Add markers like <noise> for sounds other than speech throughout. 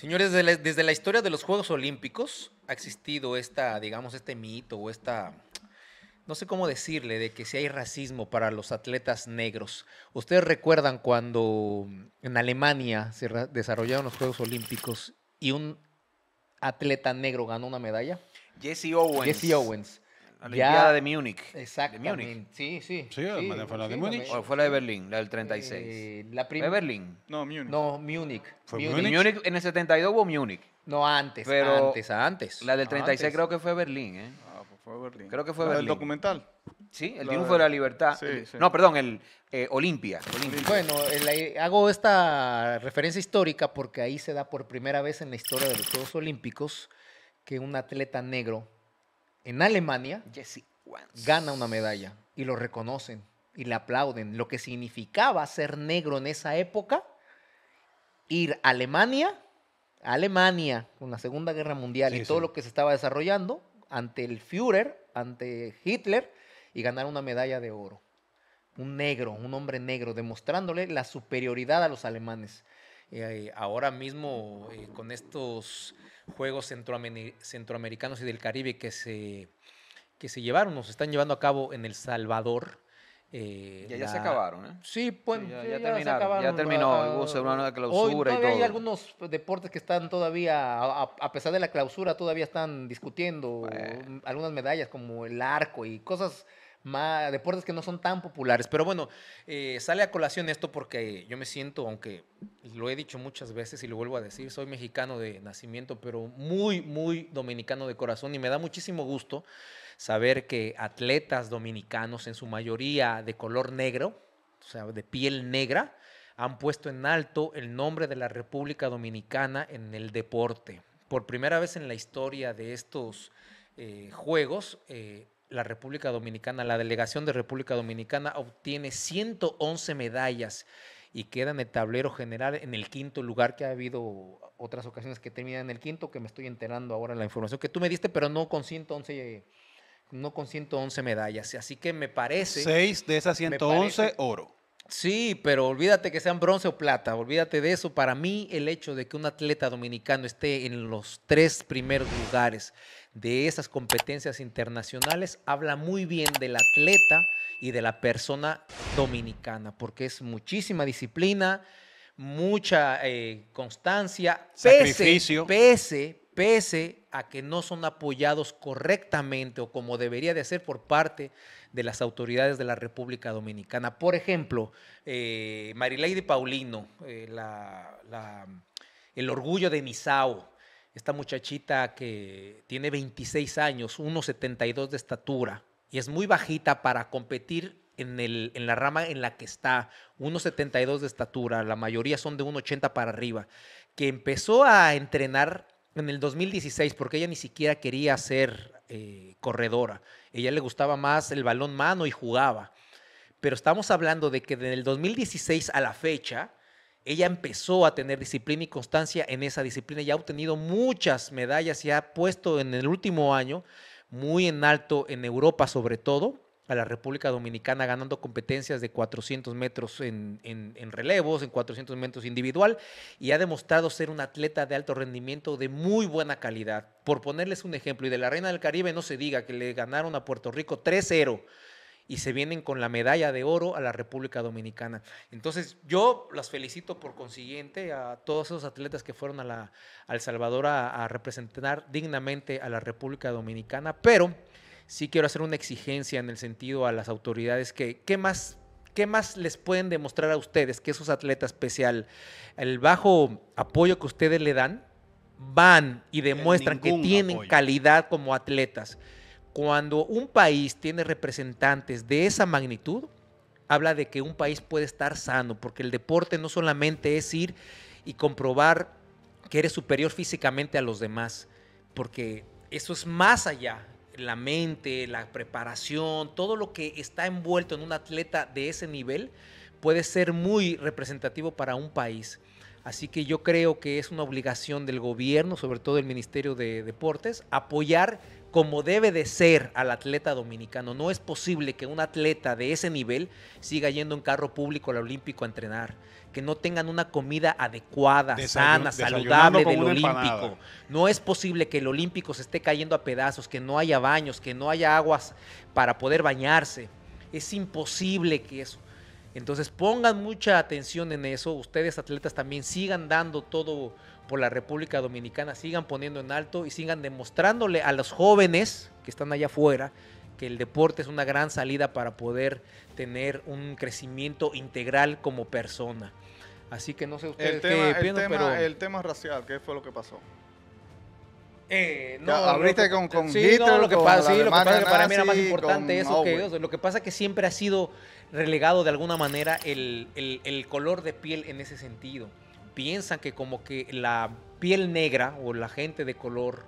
Señores, desde la, historia de los Juegos Olímpicos ha existido esta, digamos, este mito o esta, no sé cómo decirle, de que si hay racismo para los atletas negros. Ustedes recuerdan cuando en Alemania se desarrollaron los Juegos Olímpicos y un atleta negro ganó una medalla. Jesse Owens. Jesse Owens. La de Múnich. Exacto. De Sí, sí. Sí, fue la de Múnich. fue la de Berlín, la del 36? Eh, la ¿Fue Berlín? No, Múnich. No, Múnich. ¿Fue Múnich? Múnich en el 72 hubo Múnich? No, antes, Pero antes, antes. La del 36 creo que fue Berlín, ¿eh? Ah, pues fue Berlín. Creo que fue Berlín. ¿El documental? Sí, el triunfo de... la libertad. No, perdón, el eh, Olimpia. Bueno, hago esta referencia histórica porque ahí se da por primera vez en la historia de los Juegos Olímpicos que un atleta negro en Alemania, Jesse gana una medalla y lo reconocen y le aplauden, lo que significaba ser negro en esa época, ir a Alemania, a Alemania, con la Segunda Guerra Mundial y todo lo que se estaba desarrollando, ante el Führer, ante Hitler, y ganar una medalla de oro. Un negro, un hombre negro, demostrándole la superioridad a los alemanes. Eh, ahora mismo eh, con estos Juegos Centroamericanos y del Caribe que se, que se llevaron, nos están llevando a cabo en El Salvador. Eh, ya, se acabaron, ¿eh? Sí, pues, ya, ya, terminaron, ya terminó, hubo una nueva clausura y todo. hay algunos deportes que están todavía, a, pesar de la clausura, todavía están discutiendo algunas medallas como el arco y cosas deportes que no son tan populares. Pero bueno, eh, sale a colación esto porque yo me siento, aunque lo he dicho muchas veces y lo vuelvo a decir, soy mexicano de nacimiento, pero muy, muy dominicano de corazón y me da muchísimo gusto saber que atletas dominicanos, en su mayoría de color negro, o sea, de piel negra, han puesto en alto el nombre de la República Dominicana en el deporte. Por primera vez en la historia de estos eh, Juegos, eh, la República Dominicana, la delegación de República Dominicana obtiene 111 medallas y queda en el tablero general en el quinto lugar, que ha habido otras ocasiones que terminan en el quinto, que me estoy enterando ahora la información que tú me diste, pero no con 111, no con 111 medallas. Así que me parece... Seis de esas 111 oro. Sí, pero olvídate que sean bronce o plata, olvídate de eso. Para mí el hecho de que un atleta dominicano esté en los tres primeros lugares de esas competencias internacionales habla muy bien del atleta y de la persona dominicana, porque es muchísima disciplina, mucha eh, constancia, sacrificio. Pese, pese, pese a que no son apoyados correctamente o como debería de ser por parte de las autoridades de la República Dominicana. Por ejemplo, eh, de Paulino, eh, el orgullo de Misao, esta muchachita que tiene 26 años, 1,72 de estatura y es muy bajita para competir en, en, la rama en la que está, 1,72 de estatura, la mayoría son de 1,80 para arriba, que empezó a entrenar en el 2016 porque ella ni siquiera quería ser eh, corredora. Ella le gustaba más el balón mano y jugaba. Pero estamos hablando de que desde el 2016 a la fecha, ella empezó a tener disciplina y constancia en esa disciplina y ha obtenido muchas medallas y ha puesto en el último año muy en alto en Europa sobre todo a la República Dominicana ganando competencias de 400 metros en, relevos, en 400 metros individual, y ha demostrado ser un atleta de alto rendimiento de muy buena calidad. Por ponerles un ejemplo, y de la Reina del Caribe no se diga que le ganaron a Puerto Rico 3-0 y se vienen con la medalla de oro a la República Dominicana. Entonces, yo las felicito por consiguiente a todos esos atletas que fueron a, la, El Salvador a representar dignamente a la República Dominicana, pero sí quiero hacer una exigencia en el sentido a las autoridades que qué más ¿Qué más les pueden demostrar a ustedes que esos atletas, especial el bajo apoyo que ustedes le dan, van y demuestran que tienen calidad como atletas? Cuando un país tiene representantes de esa magnitud, habla de que un país puede estar sano, porque el deporte no solamente es ir y comprobar que eres superior físicamente a los demás, porque eso es más allá la mente, la preparación, todo lo que está envuelto en un atleta de ese nivel puede ser muy representativo para un país. Así que yo creo que es una obligación del gobierno, sobre todo el Ministerio de Deportes, apoyar como debe de ser al atleta dominicano. No es posible que un atleta de ese nivel siga yendo en carro público al Olímpico a entrenar. Que no tengan una comida adecuada, sana, saludable del Olímpico. No es posible que el Olímpico se esté cayendo a pedazos, que no haya baños, que no haya aguas para poder bañarse. Es imposible que eso. Entonces pongan mucha atención en eso. Ustedes atletas también sigan dando todo por la República Dominicana sigan poniendo en alto y sigan demostrándole a los jóvenes que están allá afuera que el deporte es una gran salida para poder tener un crecimiento integral como persona. Así que no sé ustedes el tema, qué El tema racial, ¿qué fue lo que pasó? Eh, no, abriste con, con sí, lo que pasa, lo para mí era más importante eso que Lo que pasa es que siempre ha sido relegado de alguna manera el color de piel en ese sentido piensan que como que la piel negra o la gente de color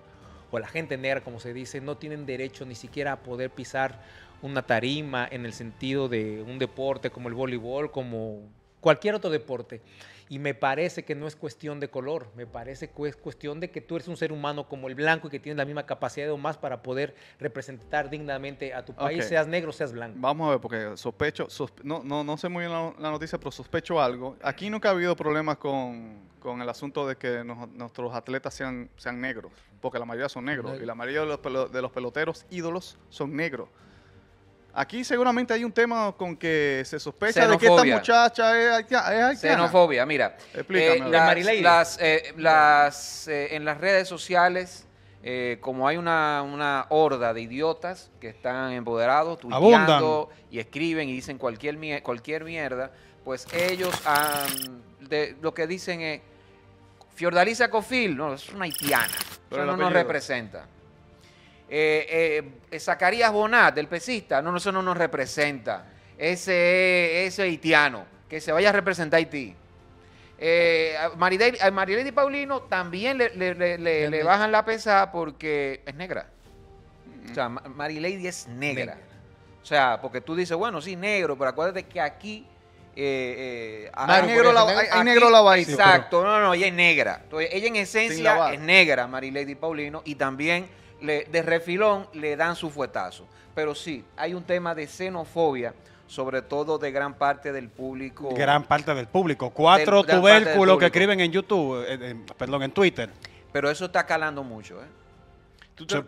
o la gente negra, como se dice, no tienen derecho ni siquiera a poder pisar una tarima en el sentido de un deporte como el voleibol, como cualquier otro deporte. Y me parece que no es cuestión de color, me parece que es cuestión de que tú eres un ser humano como el blanco y que tienes la misma capacidad o más para poder representar dignamente a tu país, seas negro, seas blanco. Vamos a ver, porque sospecho, no, no, no sé muy bien la, noticia, pero sospecho algo. Aquí nunca ha habido problemas con, el asunto de que nuestros atletas sean, sean negros, porque la mayoría son negros y la mayoría de los, de los peloteros ídolos son negros. Aquí seguramente hay un tema con que se sospecha de que esta muchacha es, haitiana. Xenofobia, mira. Explícame. Eh, las, eh, eh, en las redes sociales, como hay una, horda de idiotas que están empoderados, tuiteando y escriben y dicen cualquier, cualquier mierda, pues ellos de, lo que dicen es, Fiordalisa Cofil, no, es una haitiana, Pero Eso no nos representa. Eh, eh, Zacarías Bonat, el pesista, no, eso no nos representa. Ese, ese haitiano, que se vaya a representar eh, a Haití. a Marilady, Paulino también le, bajan la pesa porque es negra. O sea, Marilady es negra. O sea, porque tú dices, bueno, sí, negro, pero acuérdate que aquí. hay, negro la, hay, Exacto, no, no, ella es negra. Entonces, ella en esencia es negra, Marilady Paulino, y también de refilón le dan su fuetazo. Pero sí, hay un tema de xenofobia, sobre todo de gran parte del público. Gran parte del público. Cuatro tubérculos que escriben en YouTube, eh, eh, perdón, en Twitter. Pero eso está calando mucho, ¿eh?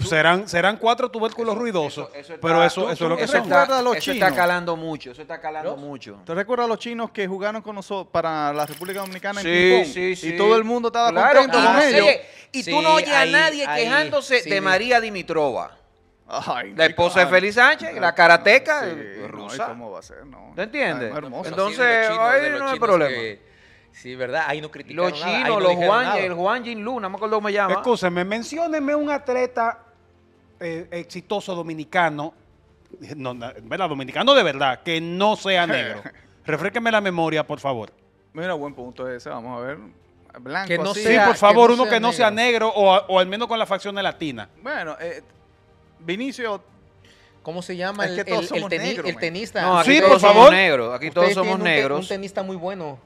serán, serán cuatro tubérculos ruidosos, eso, eso pero eso, es lo que son. Está, eso está calando mucho, eso está calando mucho. ¿Te recuerdas a los chinos que jugaron con nosotros para la República Dominicana en sí, sí, Y todo el mundo estaba contento con ah, ellos. Y tú no oyes a nadie quejándose de María Dimitrova. Ay, la esposa de Félix Sánchez, la karateca eh, rusa. ¿Cómo va a ser? No. ¿Te entiendes? Entonces, ahí no hay problema. sí, ¿verdad? Ahí no criticaron Los chinos, los Juan, el Juan Jin Lu, no me acuerdo cómo me llama. Escúchame, menciónenme un atleta eh, exitoso dominicano, ¿verdad? Dominicano de verdad, que no sea negro. <laughs> Refresqueme la memoria, por favor. Mira, buen punto ese, vamos a ver no sea, sí, por favor, uno que no sea negro o, al menos con la facción de latina. Bueno, eh, Vinicio ¿Cómo se llama? el, tenista. No, sí, por favor. Aquí todos somos negros. un tenista muy bueno.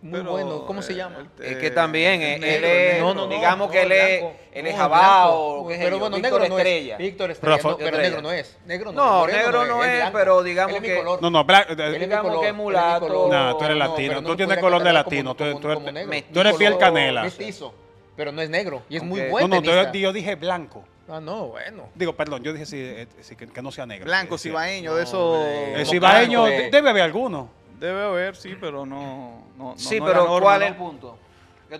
Muy bueno, ¿cómo se llama? es que también, él es, no, no, digamos que él es, él es jabao, pero bueno, negro no Es, Víctor pero, negro no es. Negro no, es, negro no es, pero digamos que... No, no, eh, digamos que es mulato. No, tú eres latino, tú tienes color de latino, tú eres piel canela. pero no es negro y es muy bueno. No, no, yo dije blanco. Ah, no, bueno. Digo, perdón, yo dije eh, que, no sea negro. Blanco, cibaeño, de eso El cibaeño, debe haber alguno. Debe haber, sí, pero no. sí, pero ¿cuál es el punto?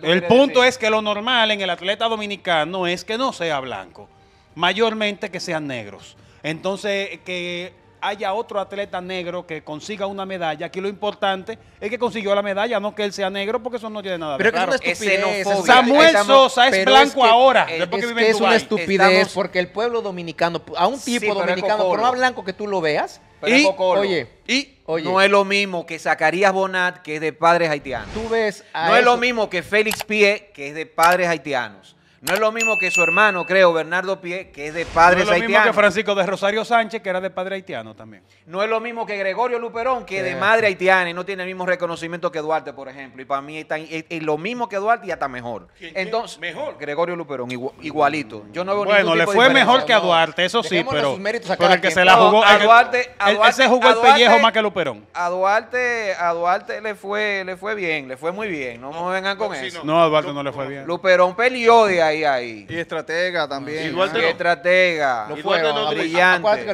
El punto es que lo normal en el atleta dominicano es que no sea blanco, mayormente que sean negros. Entonces, que haya otro atleta negro que consiga una medalla. Aquí lo importante es que consiguió la medalla, no que él sea negro, porque eso no tiene nada pero que es una estupidez. Samuel Sosa es blanco ahora. Es, que es una estupidez porque el pueblo dominicano, a un tipo dominicano, por más blanco que tú lo veas, pero y, oye, y no es lo mismo que Zacarías Bonat, que es de padres haitianos. Tú ves no es lo mismo que Félix Pie, que es de padres haitianos. No es lo mismo que su hermano, creo, Bernardo Pie, que es de padres haitianos. No es lo mismo que Francisco de Rosario Sánchez, que era de padre haitiano también. No es lo mismo que Gregorio Luperón, que es de madre haitiana y no tiene el mismo reconocimiento que Duarte, por ejemplo. Y para mí es, lo mismo que Duarte y hasta mejor. Entonces, mejor. Gregorio Luperón, igualito. Yo no veo Bueno, le fue mejor que a Duarte, eso sí, pero, con el que se la jugó. A Duarte, Duarte, jugó el pellejo más que Luperón. A Duarte, a Duarte le fue, le fue bien, le fue muy bien. No, me vengan con eso. no, a Duarte no le fue bien. Luperón peleó y estratega también. Igual Y ¿eh? estratega. Lo fueron, brillantes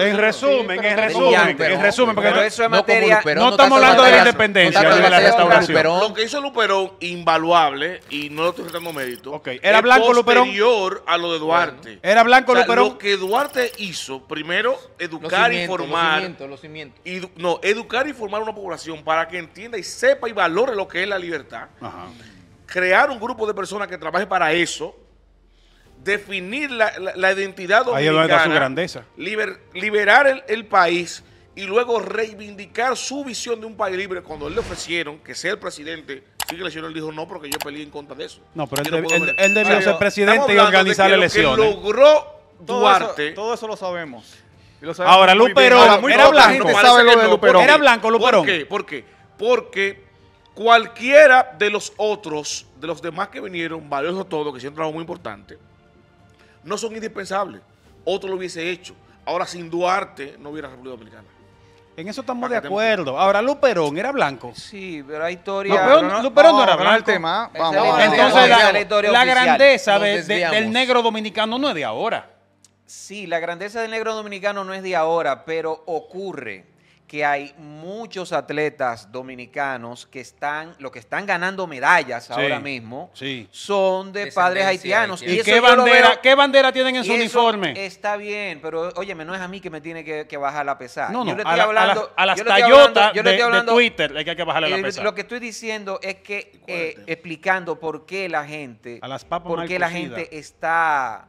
En resumen, en resumen, en resumen, porque eso es materia. no estamos hablando de la independencia, de la restauración. Lo que hizo Luperón, invaluable, y no lo estoy mérito. ¿era blanco Luperón? superior a lo de Duarte. Era blanco Luperón. Lo que Duarte hizo, primero, educar y formar. Los cimientos, los cimientos. Y, no, educar y formar una población para que entienda y sepa y valore lo que es la libertad. Ajá crear un grupo de personas que trabaje para eso, definir la, la, identidad dominicana, Ahí está su grandeza. liberar el, país y luego reivindicar su visión de un país libre. Cuando él le ofrecieron que sea el presidente, sí que él dijo no porque yo peleé en contra de eso. No, pero él, debió ser presidente y organizar elecciones. Lo que logró Duarte. todo eso, lo sabemos. Ahora, Luperón, era blanco. Luperón. Era blanco, Luperón. ¿Por qué? ¿Por qué? Porque Cualquiera de los otros, de los demás que vinieron, valioso todo, que siempre un trabajo muy importante, no son indispensables. Otro lo hubiese hecho. Ahora, sin Duarte, no hubiera República Dominicana. En eso estamos de acuerdo. Ahora, Luperón era blanco. Sí, pero hay historia. Luperón no, era blanco. El tema. entonces, la, grandeza del negro dominicano no es de ahora. Sí, la grandeza del negro dominicano no es de ahora, pero ocurre que hay muchos atletas dominicanos que están, lo que están ganando medallas ahora mismo, son de padres haitianos. ¿Y, qué, bandera, tienen en su uniforme? Está bien, pero óyeme, no es a mí que me tiene que, bajar la pesada. No, yo le estoy hablando, a, la, las Toyota de, Twitter hay que bajarle la eh, pesada. Lo que estoy diciendo es que, eh, explicando por qué la gente, por qué la gente está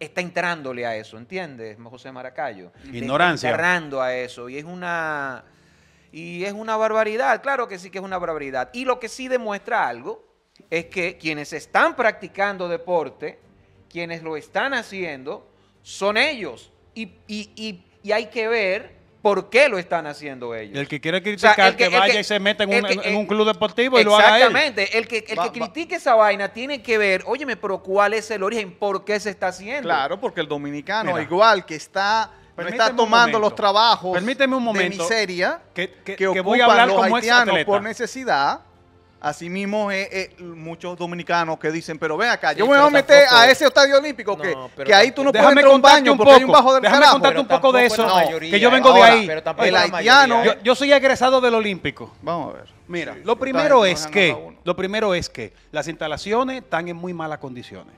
está entrándole a eso, ¿entiendes, José Maracayo? Ignorancia. Está entrando a eso y es una y es una barbaridad, claro que sí que es una barbaridad. Y lo que sí demuestra algo es que quienes están practicando deporte, quienes lo están haciendo, son ellos. y hay que ver ¿Por qué lo están haciendo ellos? El que quiere criticar, que, vaya y se meta en, eh, un, club deportivo y lo haga él. Exactamente. El que, critique esa vaina tiene que ver, óyeme, pero ¿cuál es el origen? ¿Por qué se está haciendo? Claro, porque el dominicano, igual que está... está tomando los trabajos un momento, de miseria que, voy a hablar los como haitianos por necesidad. Asimismo, eh, eh, muchos dominicanos que dicen, pero ven acá, yo me voy a meter a ese estadio olímpico que, ahí tú no puedes entrar un baño porque hay un bajo del Déjame contarte un poco de eso, que yo vengo de ahí. El haitiano... Yo, soy egresado del olímpico. Vamos a ver. Mira, lo, primero es que, lo primero es que las instalaciones están en muy malas condiciones,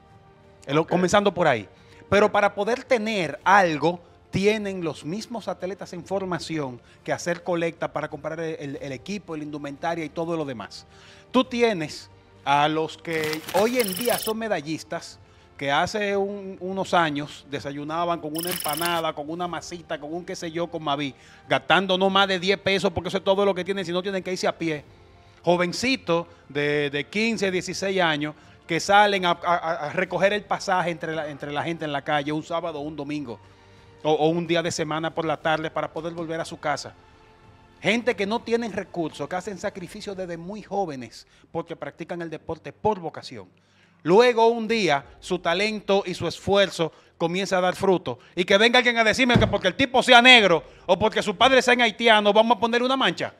eh, comenzando por ahí. Pero para poder tener algo tienen los mismos atletas en formación que hacer colecta para comprar el, equipo, el indumentaria y todo lo demás. Tú tienes a los que hoy en día son medallistas, que hace unos años desayunaban con una empanada, con una masita, con un qué sé yo, con mavi, gastando no más de 10 pesos porque eso es todo lo que tienen, si no tienen que irse a pie. Jovencitos de, 15, 16 años que salen a, recoger el pasaje entre la, entre la gente en la calle un sábado o un domingo o, un día de semana por la tarde para poder volver a su casa. Gente que no tienen recursos, que hacen sacrificios desde muy jóvenes porque practican el deporte por vocación. Luego un día su talento y su esfuerzo comienza a dar fruto. Y que venga alguien a decirme que porque el tipo sea negro o porque su padre sea haitiano vamos a poner una mancha.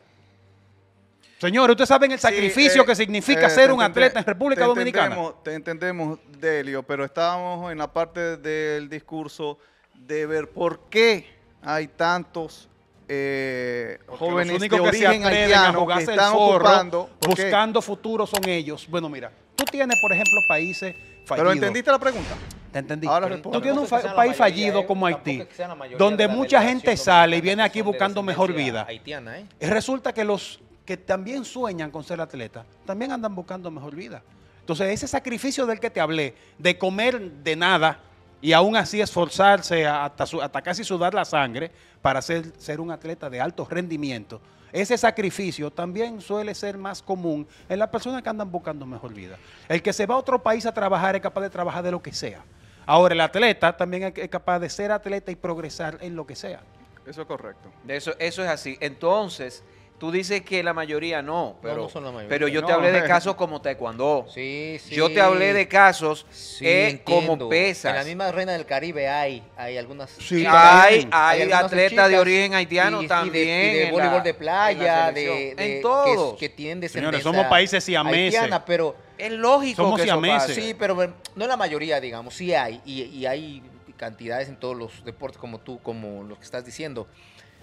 Señor, ustedes saben el sacrificio eh, que significa eh, ser un atleta en República Dominicana. te entendemos, Delio, pero estábamos en la parte del discurso de ver por qué hay tantos eh, jóvenes de origen haitiano que están ocupando, buscando futuro son ellos. Bueno, mira, tú tienes, por ejemplo, países fallidos. ¿Pero entendiste la pregunta? Te entendí. Tú tienes un país fallido ¿eh? como Haití, donde mucha gente sale y viene aquí buscando mejor vida. Haitiana, ¿eh? y resulta que los que también sueñan con ser atleta, también andan buscando mejor vida. Entonces, ese sacrificio del que te hablé, de comer de nada, y aún así esforzarse hasta, hasta casi sudar la sangre para ser, ser un atleta de alto rendimiento, ese sacrificio también suele ser más común en las personas que andan buscando mejor vida. El que se va a otro país a trabajar es capaz de trabajar de lo que sea. Ahora, el atleta también es capaz de ser atleta y progresar en lo que sea. Eso es correcto. Eso, eso es así. Entonces, Tú dices que la mayoría no, pero, pero yo te hablé de casos como taekwondo. Sí, sí. Yo te hablé de casos eh, como pesas. En la misma Reina del Caribe hay, hay algunas. Sí, hay, atletas de origen haitiano también. de, voleibol de playa, de, en Que, tienen descendencia. Señores, somos países siameses. pero es lógico somos que Eso Sí, pero no la mayoría, digamos. Sí hay y, y hay cantidades en todos los deportes como tú, como lo que estás diciendo.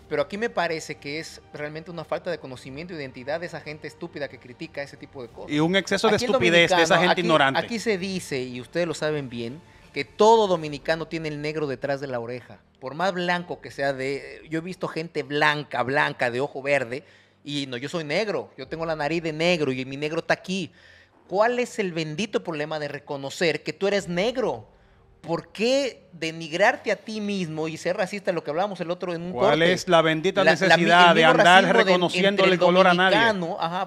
Pero aquí me parece que es realmente una falta de conocimiento y e identidad de esa gente estúpida que critica ese tipo de cosas. Y un exceso de estupidez de esa gente ignorante. Aquí se dice, y ustedes lo saben bien, que todo dominicano tiene el negro detrás de la oreja. Por más blanco que sea de... Yo he visto gente blanca, blanca, de ojo verde, y no, yo soy negro, yo tengo la nariz de negro y mi negro está aquí. ¿Cuál es el bendito problema de reconocer que tú eres negro? ¿por qué denigrarte a ti mismo y ser racista, lo que hablábamos el otro en un ¿Cuál es la bendita necesidad de andar reconociendo el color a nadie?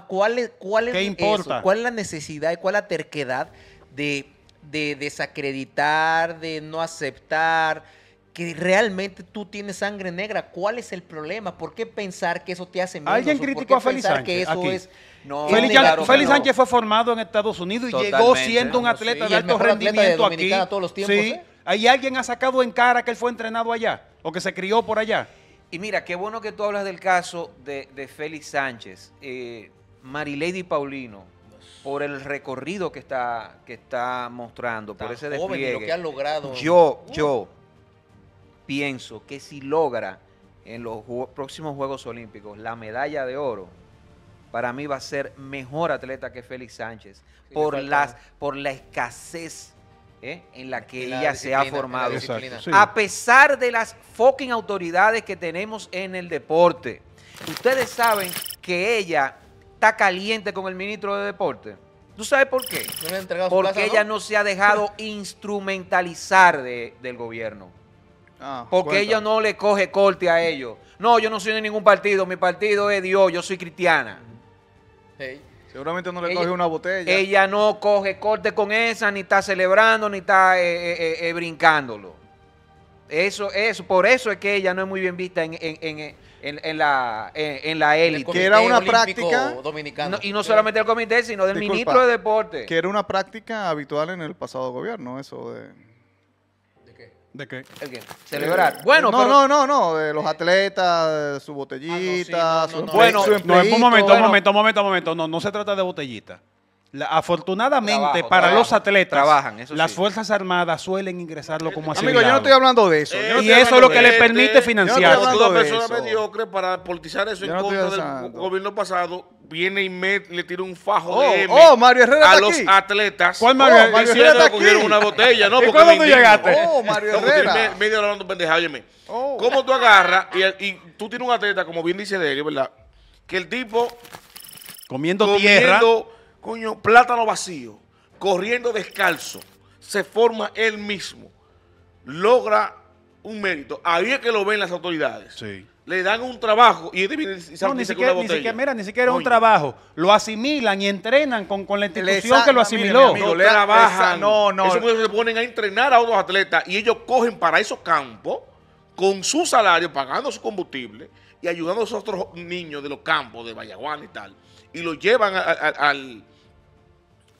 ¿cuál es, cuál importa? ¿Cuál es la necesidad y cuál es la terquedad de desacreditar, de no aceptar, que realmente tú tienes sangre negra. ¿Cuál es el problema? ¿Por qué pensar que eso te hace menos? Alguien criticó a Félix Sánchez. Que eso es, no, Félix, Sánchez fue formado en Estados Unidos y llegó siendo un atleta de alto rendimiento aquí. Todos sí. ¿eh? ¿Hay alguien ha sacado en cara que él fue entrenado allá o que se crió por allá? Y mira, qué bueno que tú hablas del caso de, Félix Sánchez. Eh, Marilady Paulino, por el recorrido que está, que está mostrando, por ese que ha logrado. Yo, yo pienso que si logra en los próximos Juegos Olímpicos la medalla de oro, para mí va a ser mejor atleta que Félix Sánchez por, las, por la escasez ¿eh? en la que ella se ha formado. A pesar de las fucking autoridades que tenemos en el deporte, ustedes saben que ella está caliente con el ministro de deporte. ¿Tú sabes por qué? Porque ella no se ha dejado <laughs> instrumentalizar del gobierno. Ah, porque ella no le coge corte a ellos. No, yo no soy de ningún partido, mi partido es Dios, yo soy cristiana. Seguramente no le coge una botella. Ella no coge corte con esa, ni está celebrando, ni está eh, eh, eh, brincándolo. Eso, eso, por eso es que ella no es muy bien vista en, en, la, élite. Que era una práctica y no solamente del comité, sino del ministro de deporte. Que era una práctica habitual en el pasado gobierno, eso de ¿De qué? qué? Celebrar. Eh, bueno, no, no, no, no, los atletas, su botellita, ah, su, bueno, un momento, un momento, un momento, un momento, no, no se trata de botellita afortunadamente para los atletas, trabajan, las Fuerzas Armadas suelen ingresarlo como asimilado. Amigo, yo no estoy hablando de eso. Eh, y eso es lo que le este, permite financiar. Yo no estoy hablando de persona mediocre para politizar eso en contra del gobierno pasado viene y le tira un fajo oh, de M oh, Mario Herrera a los atletas. ¿Cuál Mario, oh, Mario cogieron una botella, ¿no? ¿Y cuándo tú llegaste? Oh, Mario Herrera. Me, medio hablando pendejado, óyeme. Oh. ¿Cómo tú agarras y, y tú tienes un atleta, como bien dice Delio, ¿verdad? Que el tipo... Comiendo, comiendo tierra coño, plátano vacío, corriendo descalzo, se forma él mismo, logra un mérito. Ahí es que lo ven las autoridades. Sí. Le dan un trabajo y no, ni siquiera, ni siquiera, ni siquiera es un trabajo. Lo asimilan y entrenan con, con la institución que lo asimiló. no le no, no. se ponen a entrenar a otros atletas y ellos cogen para esos campos con su salario, pagando su combustible y ayudando a esos otros niños de los campos de Vallaguana y tal. Y los llevan al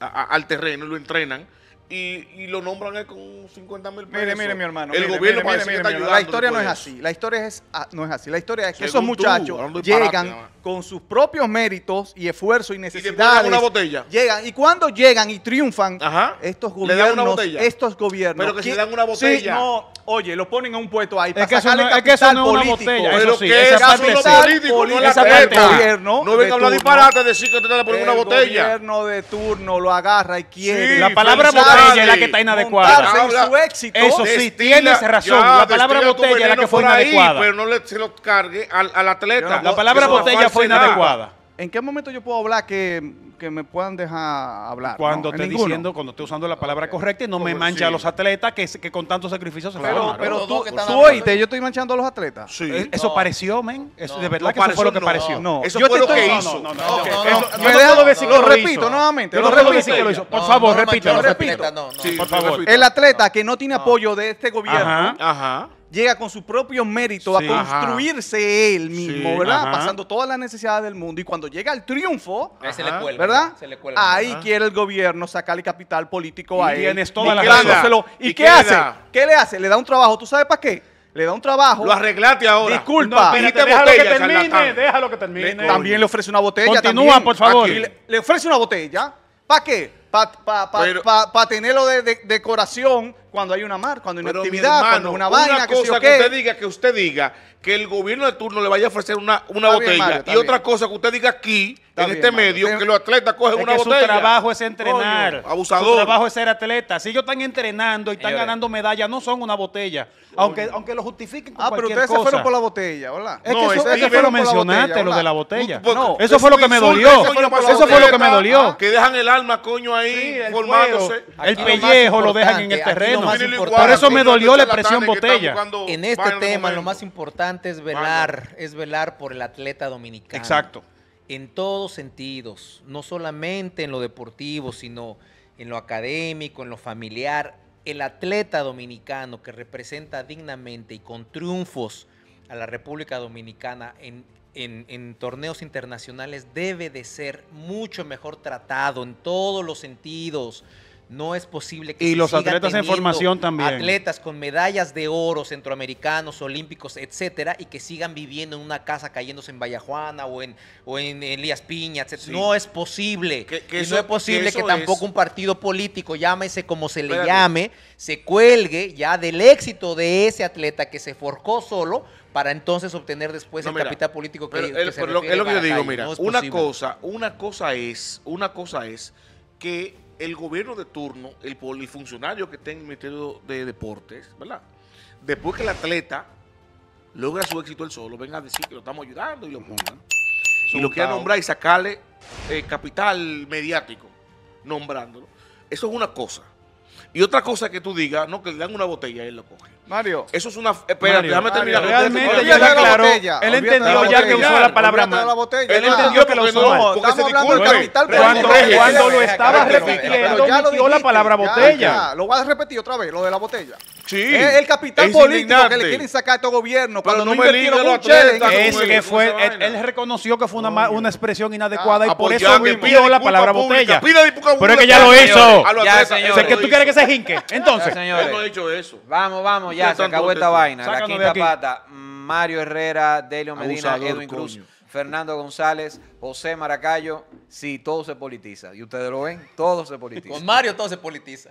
al terreno, lo entrenan y, y, lo nombran con 50 mil pesos. Mire, mire, mi hermano. El gobierno parece que está ayudando. La historia no es así. La historia es, ah, no es así. La historia es que esos muchachos llegan con sus propios méritos y esfuerzo y necesidades. Y una botella. Llegan. Y cuando llegan y triunfan, estos gobiernos. Estos gobiernos. Pero que se dan una botella. Sí, no, oye, lo ponen a un puesto ahí. Para es, que eso no, es que es una botella. sí, que esa parte político, no es gobierno. No venga a hablar disparate decir que te a poner una botella. El gobierno de turno lo agarra y quiere. La palabra botella botella es la que está inadecuada. En su éxito. Eso sí, tiene tienes razón. la pues, palabra botella es la que fue inadecuada. pero no se lo cargue al, atleta. la palabra botella fue inadecuada. ¿En qué momento yo puedo hablar que que me puedan dejar hablar. Cuando estoy diciendo, cuando estoy usando la palabra correcta y no me mancha a los atletas que, con tanto sacrificio se Pero, pero tú, oíste, yo estoy manchando a los atletas. Eh, eso pareció, men. Eso, De verdad que fue lo que pareció. No, eso yo fue lo que hizo. No, no, decir que Lo repito nuevamente. Lo hizo. Por favor, repítelo. Por favor. El atleta que no tiene apoyo de este gobierno. Ajá llega con su propio mérito a construirse él mismo, ¿verdad? Pasando todas las necesidades del mundo. Y cuando llega el triunfo, ¿verdad? Ahí quiere el gobierno sacarle capital político y a él. Tienes toda y la ¿Y, ¿Y, qué, hace? ¿Qué le hace? Le da un trabajo. ¿Tú sabes para qué? le da un trabajo. Lo arreglate ahora. Disculpa. déjalo que termine, déjalo que termine. también le ofrece una botella. Continúa, por favor. Le, ofrece una botella. ¿Para qué? Para tenerlo de, decoración cuando hay una mar, cuando hay una actividad, cuando una vaina. Una cosa que, usted diga, que usted diga que el gobierno de turno le vaya a ofrecer una, una botella. y otra cosa que usted diga aquí, en este medio, que los atletas cogen es una que Su trabajo es entrenar. abusador. Su trabajo es ser atleta. Si ellos están entrenando y están ganando medallas, no son una botella. Aunque, aunque lo justifiquen con ah, cualquier cosa. Ah, pero ustedes se fueron por la botella, ¿verdad? Es no, que eso, es que lo mencionaste, lo de la botella. No, eso fue lo que me dolió. Eso fue lo que me dolió. Que dejan el alma, coño, ahí formándose. El pellejo lo dejan en el terreno. Por eso me dolió la presión botella. En este tema lo más importante es velar, es velar por el atleta dominicano. Exacto. En todos sentidos, no solamente en lo deportivo, sino en lo académico, en lo familiar. El atleta dominicano que representa dignamente y con triunfos a la República Dominicana en en, torneos internacionales debe de ser mucho mejor tratado en todos los sentidos, no es posible que los atletas en formación también atletas con medallas de oro centroamericanos olímpicos etcétera y que sigan viviendo en una casa cayéndose en Vallajuana o en o en Elías Piña etcétera no es posible que, y eso, no es posible que, tampoco un partido político llámese como se le llame se cuelgue ya del éxito de ese atleta que se forjó solo para entonces obtener después el capital político que, que se es lo que yo digo, mira, una cosa, una cosa es, una cosa es que el gobierno de turno, el polifuncionario que está en el Ministerio de Deportes, ¿verdad? Después que el atleta logra su éxito él solo, venga a decir que lo estamos ayudando y lo pongan. Y lo quiera nombrar y sacarle eh, capital mediático, nombrándolo. Eso es una cosa. Y otra cosa que tú digas, no, que le dan una botella y él lo coge. Mario. Eso es una. Espérate, déjame terminar. Realmente ya aclaró. Él entendió ya que usó la palabra Botella Él entendió que lo usó mal. Porque capital. disculpe. Cuando lo estaba repitiendo, dio la palabra botella. Lo voy a repetir otra vez, lo de la botella. Sí. el capital político que le quieren sacar a este gobierno cuando no invirtieron un Es que fue, él reconoció que fue una expresión ah, inadecuada y por eso Pidió la palabra botella. Pero es que ya lo hizo. Ya, señor. que tú quieres que se jinque. Entonces. Él no ha dicho eso. Vamos, vamos ya, se acabó esta vaina. La quinta pata, Mario Herrera, Delio Medina, Edwin Cruz. Fernando González, José Maracayo, sí, todo se politiza. Y ustedes lo ven, todo se politiza. Con Mario todo se politiza.